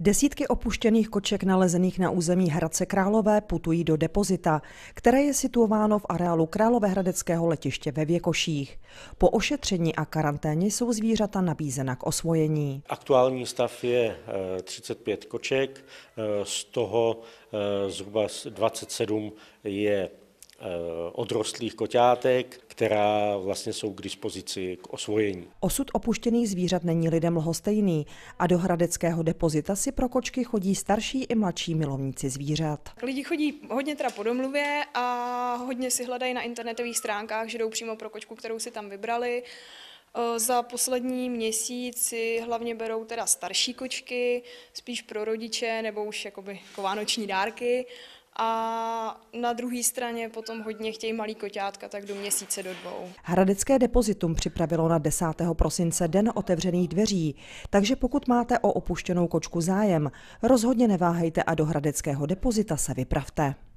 Desítky opuštěných koček nalezených na území Hradce Králové putují do depozita, které je situováno v areálu Královéhradeckého letiště ve Věkoších. Po ošetření a karanténě jsou zvířata nabízena k osvojení. Aktuální stav je 35 eh, koček, eh, z toho eh, zhruba 27 je Eh, odrostlých koťátek, která vlastně jsou k dispozici k osvojení. Osud opuštěných zvířat není lidem lhostejný a do hradeckého depozita si pro kočky chodí starší i mladší milovníci zvířat. Lidi chodí hodně teda po domluvě a hodně si hledají na internetových stránkách, že jdou přímo pro kočku, kterou si tam vybrali. Eh, za poslední měsíci hlavně berou teda starší kočky, spíš pro rodiče nebo už jakoby jako vánoční dárky a na druhé straně potom hodně chtějí malý koťátka, tak do měsíce do dvou. Hradecké depozitum připravilo na 10. prosince den otevřených dveří, takže pokud máte o opuštěnou kočku zájem, rozhodně neváhejte a do hradeckého depozita se vypravte.